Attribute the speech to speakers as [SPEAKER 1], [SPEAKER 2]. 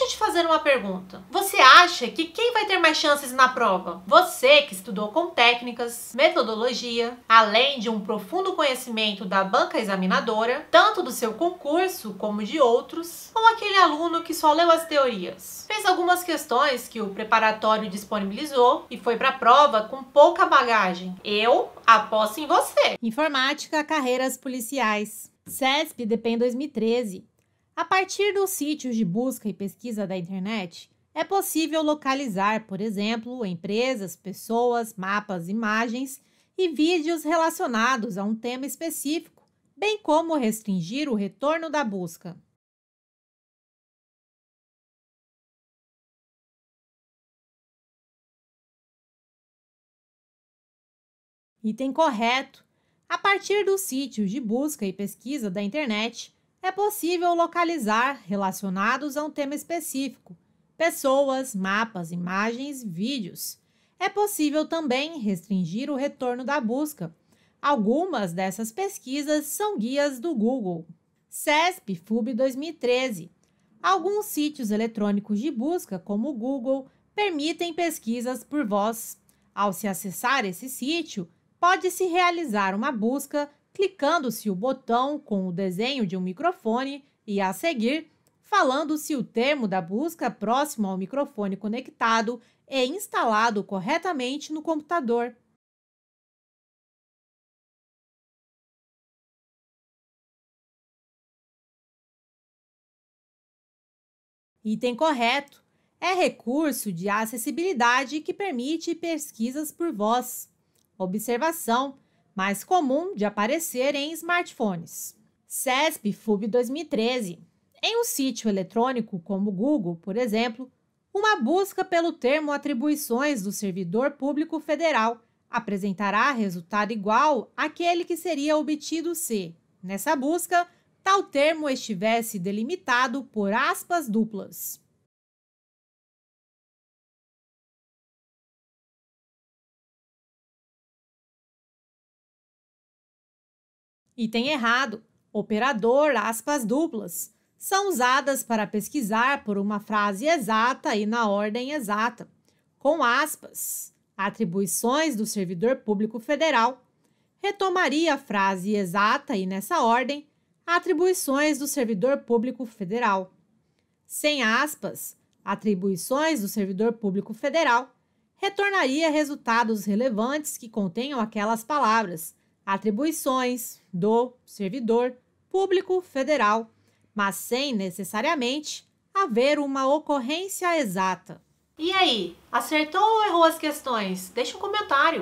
[SPEAKER 1] Deixa eu te fazer uma pergunta. Você acha que quem vai ter mais chances na prova? Você que estudou com técnicas, metodologia, além de um profundo conhecimento da banca examinadora, tanto do seu concurso como de outros, ou aquele aluno que só leu as teorias? Fez algumas questões que o preparatório disponibilizou e foi para a prova com pouca bagagem. Eu aposto em você. Informática, carreiras policiais. CESP, DPEM 2013. A partir dos sítios de busca e pesquisa da internet, é possível localizar, por exemplo, empresas, pessoas, mapas, imagens e vídeos relacionados a um tema específico, bem como restringir o retorno da busca. Item correto. A partir dos sítios de busca e pesquisa da internet, é possível localizar relacionados a um tema específico, pessoas, mapas, imagens, vídeos. É possível também restringir o retorno da busca. Algumas dessas pesquisas são guias do Google. CESP FUB 2013. Alguns sítios eletrônicos de busca, como o Google, permitem pesquisas por voz. Ao se acessar esse sítio, pode-se realizar uma busca clicando-se o botão com o desenho de um microfone e, a seguir, falando-se o termo da busca próximo ao microfone conectado e é instalado corretamente no
[SPEAKER 2] computador.
[SPEAKER 1] Item correto é recurso de acessibilidade que permite pesquisas por voz, observação mais comum de aparecer em smartphones. CESP FUB 2013. Em um sítio eletrônico como Google, por exemplo, uma busca pelo termo atribuições do servidor público federal apresentará resultado igual àquele que seria obtido se, nessa busca, tal termo estivesse delimitado por aspas duplas. Item errado. Operador aspas duplas são usadas para pesquisar por uma frase exata e na ordem exata, com aspas. Atribuições do servidor público federal. Retomaria a frase exata e nessa ordem, atribuições do servidor público federal. Sem aspas, atribuições do servidor público federal retornaria resultados relevantes que contenham aquelas palavras atribuições do servidor público federal, mas sem necessariamente haver uma ocorrência exata. E aí, acertou ou errou as questões? Deixa um
[SPEAKER 2] comentário.